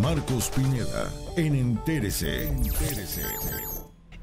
Marcos Pineda, en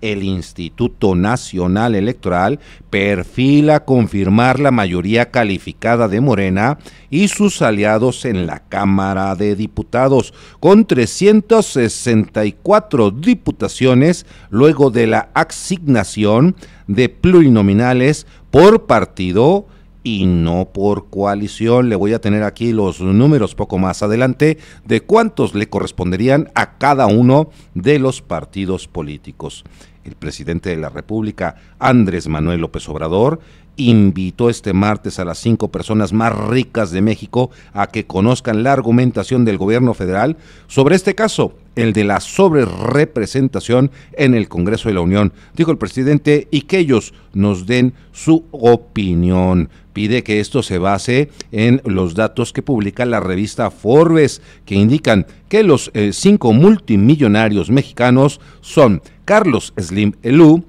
El Instituto Nacional Electoral perfila confirmar la mayoría calificada de Morena y sus aliados en la Cámara de Diputados, con 364 diputaciones luego de la asignación de plurinominales por partido y no por coalición. Le voy a tener aquí los números poco más adelante de cuántos le corresponderían a cada uno de los partidos políticos. El presidente de la República, Andrés Manuel López Obrador, invitó este martes a las cinco personas más ricas de México a que conozcan la argumentación del gobierno federal sobre este caso, el de la sobrerepresentación en el Congreso de la Unión, dijo el presidente, y que ellos nos den su opinión. Pide que esto se base en los datos que publica la revista Forbes, que indican que los eh, cinco multimillonarios mexicanos son Carlos Slim Elú,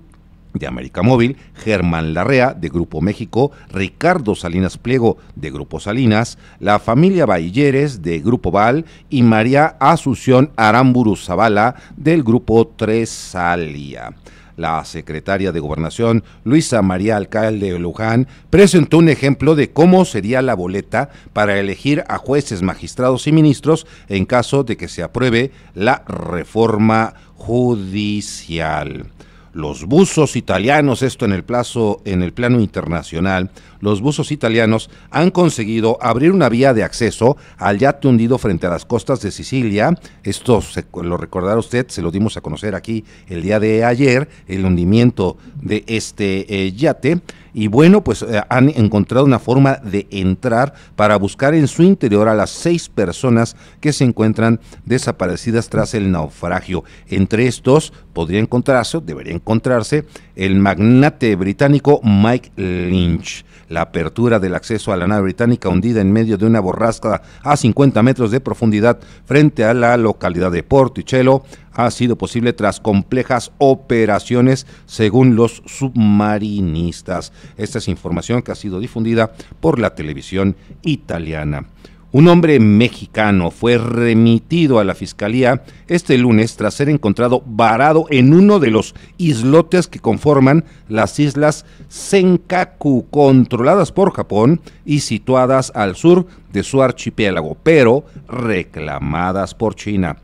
de América Móvil, Germán Larrea de Grupo México, Ricardo Salinas Pliego de Grupo Salinas, la familia Bailleres de Grupo Val y María Asunción Aramburu Zavala del Grupo Tresalia. La secretaria de Gobernación, Luisa María Alcalde de Luján, presentó un ejemplo de cómo sería la boleta para elegir a jueces, magistrados y ministros en caso de que se apruebe la reforma judicial los buzos italianos, esto en el, plazo, en el plano internacional, los buzos italianos han conseguido abrir una vía de acceso al yate hundido frente a las costas de Sicilia. Esto lo recordará usted, se lo dimos a conocer aquí el día de ayer, el hundimiento de este eh, yate y bueno, pues eh, han encontrado una forma de entrar para buscar en su interior a las seis personas que se encuentran desaparecidas tras el naufragio. Entre estos podría encontrarse, debería encontrarse, el magnate británico Mike Lynch. La apertura del acceso a la nave británica hundida en medio de una borrasca a 50 metros de profundidad frente a la localidad de Porticello ha sido posible tras complejas operaciones según los submarinistas. Esta es información que ha sido difundida por la televisión italiana. Un hombre mexicano fue remitido a la fiscalía este lunes tras ser encontrado varado en uno de los islotes que conforman las islas Senkaku, controladas por Japón y situadas al sur de su archipiélago, pero reclamadas por China.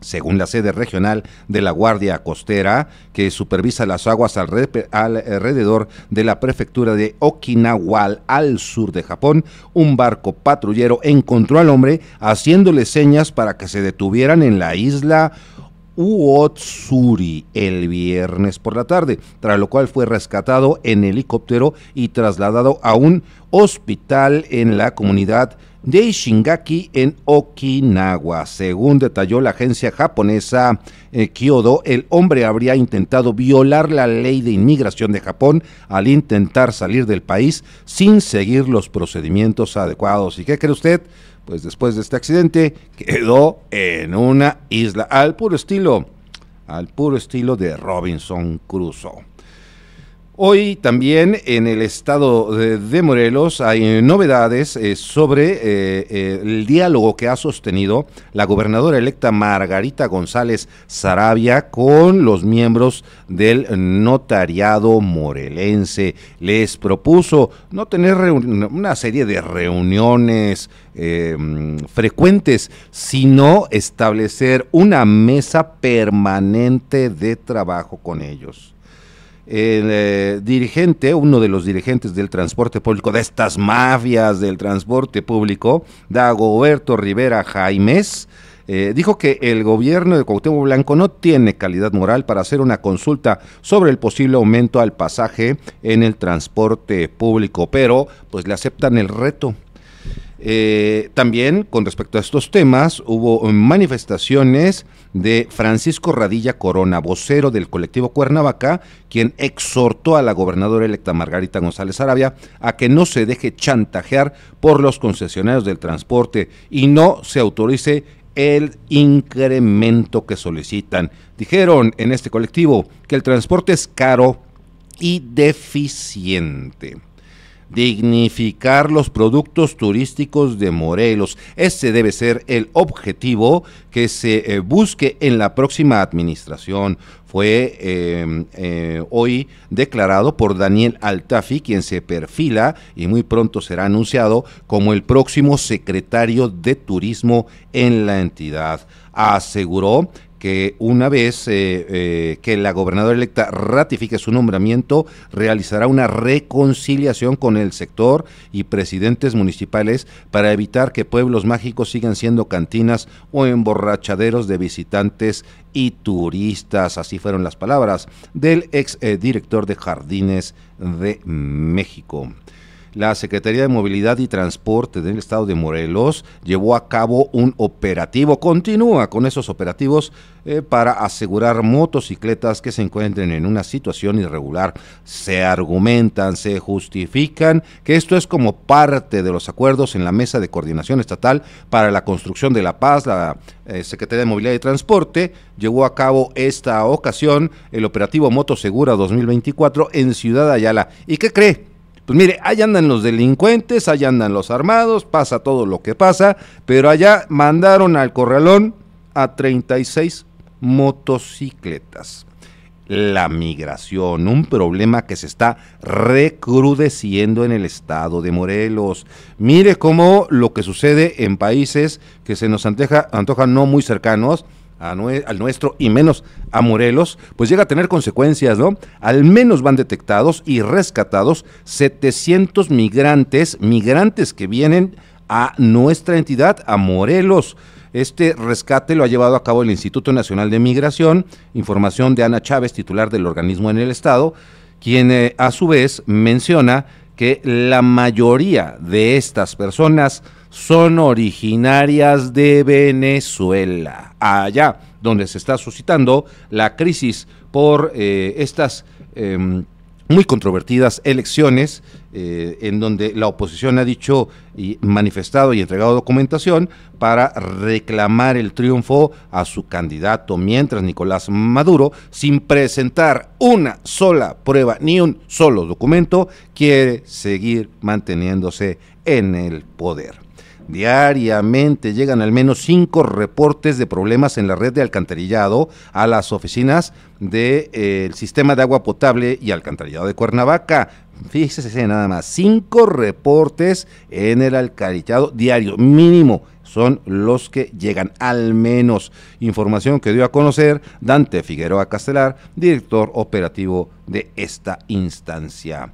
Según la sede regional de la Guardia Costera, que supervisa las aguas alrededor de la prefectura de Okinawa, al sur de Japón, un barco patrullero encontró al hombre haciéndole señas para que se detuvieran en la isla Uotsuri el viernes por la tarde, tras lo cual fue rescatado en helicóptero y trasladado a un hospital en la comunidad de Ishingaki en Okinawa. Según detalló la agencia japonesa eh, Kyodo, el hombre habría intentado violar la ley de inmigración de Japón al intentar salir del país sin seguir los procedimientos adecuados. ¿Y qué cree usted? Pues después de este accidente quedó en una isla, al puro estilo, al puro estilo de Robinson Crusoe. Hoy también en el estado de, Morelos hay novedades eh, sobre eh, eh, el diálogo que ha sostenido la gobernadora electa Margarita González Sarabia con los miembros del notariado morelense. Les propuso no tener una serie de reuniones em, frecuentes, sino establecer una mesa permanente de trabajo con ellos el eh, dirigente, uno de los dirigentes del transporte público, de estas mafias del transporte público, Dagoberto Rivera Jaimes, eh, dijo que el gobierno de Cuauhtémoc Blanco no tiene calidad moral para hacer una consulta sobre el posible aumento al pasaje en el transporte público, pero pues le aceptan el reto. Eh, también con respecto a estos temas hubo manifestaciones de Francisco Radilla Corona, vocero del colectivo Cuernavaca, quien exhortó a la gobernadora electa Margarita González Arabia a que no se deje chantajear por los concesionarios del transporte y no se autorice el incremento que solicitan. Dijeron en este colectivo que el transporte es caro y deficiente dignificar los productos turísticos de Morelos. ese debe ser el objetivo que se eh, busque en la próxima administración. Fue em, eh, hoy declarado por Daniel Altafi, quien se perfila y muy pronto será anunciado como el próximo secretario de Turismo en la entidad aseguró que una vez eh, eh, que la gobernadora electa ratifique su nombramiento, realizará una reconciliación con el sector y presidentes municipales para evitar que pueblos mágicos sigan siendo cantinas o emborrachaderos de visitantes y turistas. Así fueron las palabras del ex eh, director de Jardines de México la Secretaría de Movilidad y Transporte del Estado de Morelos llevó a cabo un operativo, continúa con esos operativos eh, para asegurar motocicletas que se encuentren en una situación irregular. Se argumentan, se justifican que esto es como parte de los acuerdos en la Mesa de Coordinación Estatal para la Construcción de la Paz, la eh, Secretaría de Movilidad y Transporte llevó a cabo esta ocasión el operativo Motosegura 2024 en Ciudad Ayala. ¿Y qué cree? pues mire, allá andan los delincuentes, allá andan los armados, pasa todo lo que pasa, pero allá mandaron al corralón a 36 motocicletas. La migración, un problema que se está recrudeciendo en el estado de Morelos. Mire cómo lo que sucede en países que se nos antojan no muy cercanos, al nuestro y menos a Morelos, pues llega a tener consecuencias, ¿no? Al menos van detectados y rescatados 700 migrantes, migrantes que vienen a nuestra entidad, a Morelos. Este rescate lo ha llevado a cabo el Instituto Nacional de Migración, información de Ana Chávez, titular del organismo en el Estado, quien eh, a su vez menciona que la mayoría de estas personas son originarias de Venezuela, allá donde se está suscitando la crisis por eh, estas em, muy controvertidas elecciones eh, en donde la oposición ha dicho y manifestado y entregado documentación para reclamar el triunfo a su candidato, mientras Nicolás Maduro, sin presentar una sola prueba ni un solo documento, quiere seguir manteniéndose en el poder. Diariamente llegan al menos cinco reportes de problemas en la red de alcantarillado a las oficinas del eh, sistema de agua potable y alcantarillado de Cuernavaca. Fíjese nada más, cinco reportes en el alcantarillado diario, mínimo son los que llegan, al menos. Información que dio a conocer Dante Figueroa Castelar, director operativo de esta instancia.